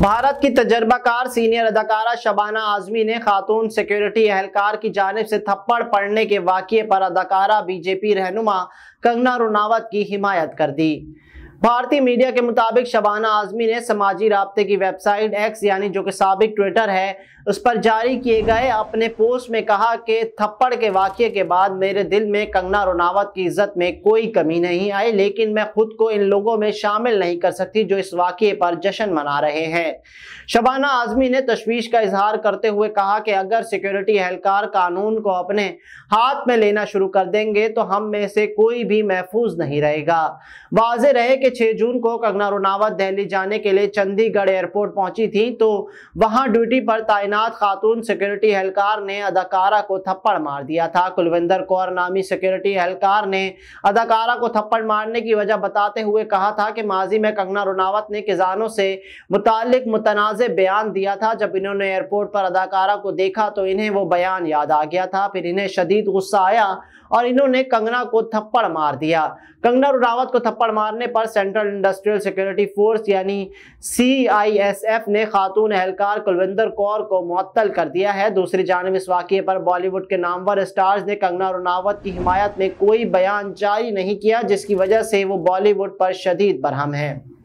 भारत की तजर्बाकार सीनियर अदाकारा शबाना आजमी ने खातून सिक्योरिटी एहलकार की जानब से थप्पड़ पड़ने के वाक्य पर अदाकारा बीजेपी रहनुमा कंगना रुनावत की हिमायत कर दी भारतीय मीडिया के मुताबिक शबाना आजमी ने समाजी रबते की वेबसाइट एक्स यानी जो कि सबक ट्विटर है उस पर जारी किए गए अपने पोस्ट में कहा कि थप्पड़ के वाक़े के बाद मेरे दिल में कंगना रनावत की इज्जत में कोई कमी नहीं आई लेकिन मैं खुद को इन लोगों में शामिल नहीं कर सकती जो इस वाक़े पर जश्न मना रहे हैं शबाना आजमी ने तशवीश का इजहार करते हुए कहा कि अगर सिक्योरिटी एहलकार कानून को अपने हाथ में लेना शुरू कर देंगे तो हम में से कोई भी महफूज नहीं रहेगा वाज रहे कि 6 जून को कंगना रनावत दिल्ली जाने के लिए चंडीगढ़ एयरपोर्ट पहुंची थी तो वहां ड्यूटी पर तैनात खातून सिक्योरिटी एहलकार ने अदाकारा को थप्पड़ मार दिया था कुलविंदर कौर नामी सिक्योरिटी एहलकार ने अदाकारा को थप्पड़ मारने की वजह बताते हुए कहा था कि माजी में कंगना रनावत ने किसानों से मुतल मुतनाज़ बयान दिया था जब इन्होंने एयरपोर्ट पर अदाकारा को देखा तो इन्हें वो बयान याद आ गया था फिर इन्हें शदीद गुस्सा आया और इन्होंने कंगना को थप्पड़ मार दिया कंगना रनावत को थप्पड़ मारने पर सेंट्रल इंडस्ट्रियल सिक्योरिटी फोर्स यानी सीआईएसएफ ने खातून एहलकार कुलविंदर कौर को मअतल कर दिया है दूसरी जानब इस वाक्य पर बॉलीवुड के नामवर स्टार्स ने कंगना रनावत की हिमायत में कोई बयान जारी नहीं किया जिसकी वजह से वो बॉलीवुड पर शदीद बरहम है